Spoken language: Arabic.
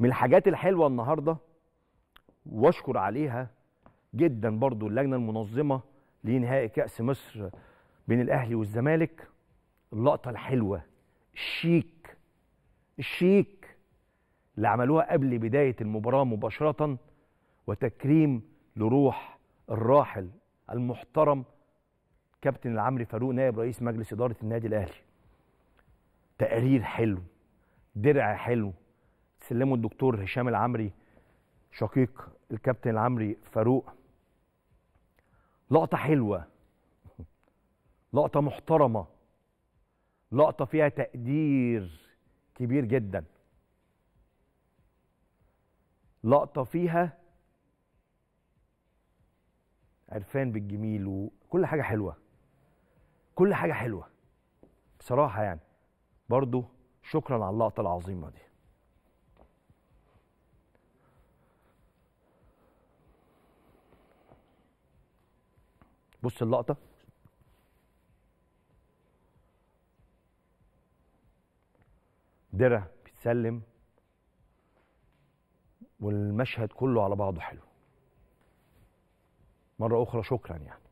من الحاجات الحلوه النهارده واشكر عليها جدا برضو اللجنه المنظمه لنهائي كاس مصر بين الاهلي والزمالك اللقطه الحلوه الشيك الشيك اللي عملوها قبل بدايه المباراه مباشره وتكريم لروح الراحل المحترم كابتن العمري فاروق نائب رئيس مجلس اداره النادي الاهلي تقرير حلو درع حلو سلمه الدكتور هشام العمري شقيق الكابتن العمري فاروق لقطه حلوه لقطه محترمه لقطه فيها تقدير كبير جدا لقطه فيها عرفان بالجميل وكل حاجه حلوه كل حاجه حلوه بصراحه يعني برضو شكرا على اللقطه العظيمه دي بص اللقطه درع بيتسلم والمشهد كله على بعضه حلو مره اخرى شكرا يعني